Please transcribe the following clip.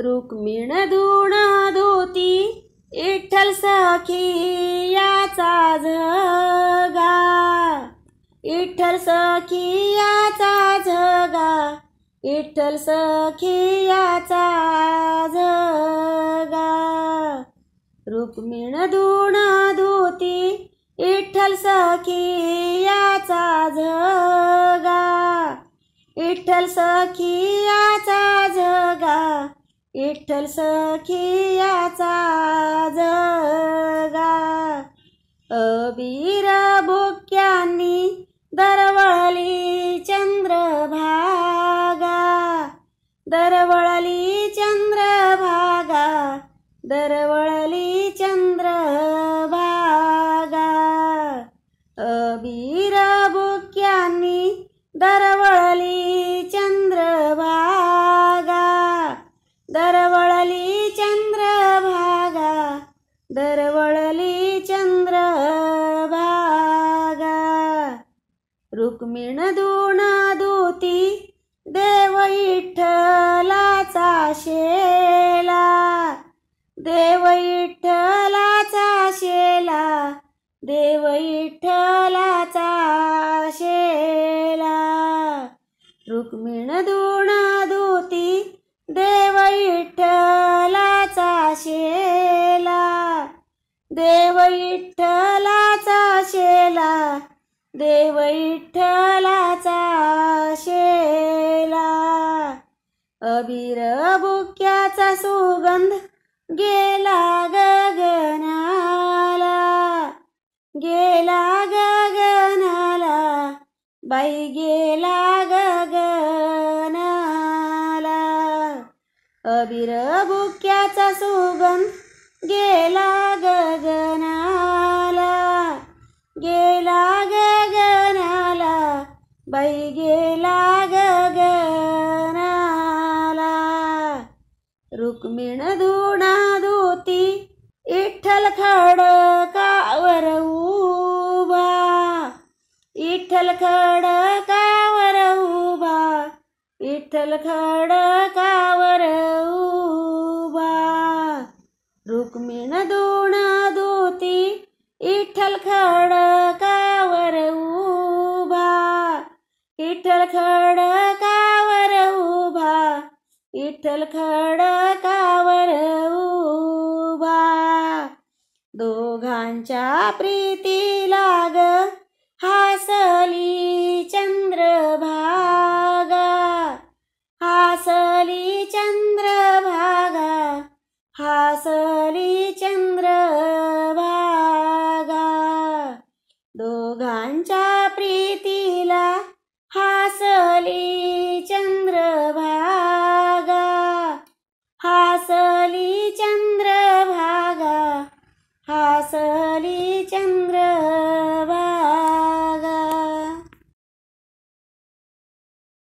रुक्मिण धुण धोती विठ्ठल सखियाचा जगा विठ्ठल सखियाचा झगा विठ्ठल सखियाचा जगा रुक्मिण धुणा धोती विठ्ठल सखियाचा जगा विठ्ठल सखियाचा जगा विठ्ठल सखियाचा जगा अबीर भोक्यांनी दरवळली चंद्रभागा दरवळली चंद्रभागा दरवळ दरवळली चंद्र बागा रुक्मिण दुणादुती दूती देव शेला देव इठ्ठलाचा शेला देव विठ्ठलाचा शेला रुक्मिण दुणादुती दूती देव शेला देव विठ्ठलाचा शेला देव शेला अबीर बुक्याचा सुगंध गेला गगनाला गेला गगनाला बाई गेला गगनाला अबीर बुक्याचा सुगंध गेला गगनाला गेला गगनाला बाई गेला गगनाला रुक्मिण धुणा धुती इठ्ठल खड कावर उभा इठ्ठल खड कावर उबा इठ्ठल खड कावर सुमेण दोणा दोते विठ्ठल कावर उभा विठ्ठल कावर उभा विठ्ठल कावर उभा दोघांच्या प्रीती लाग हासली चंद्रभागा हासली चंद्रभागा हास लोकांच्या प्रीतीला हासली चंद्रभा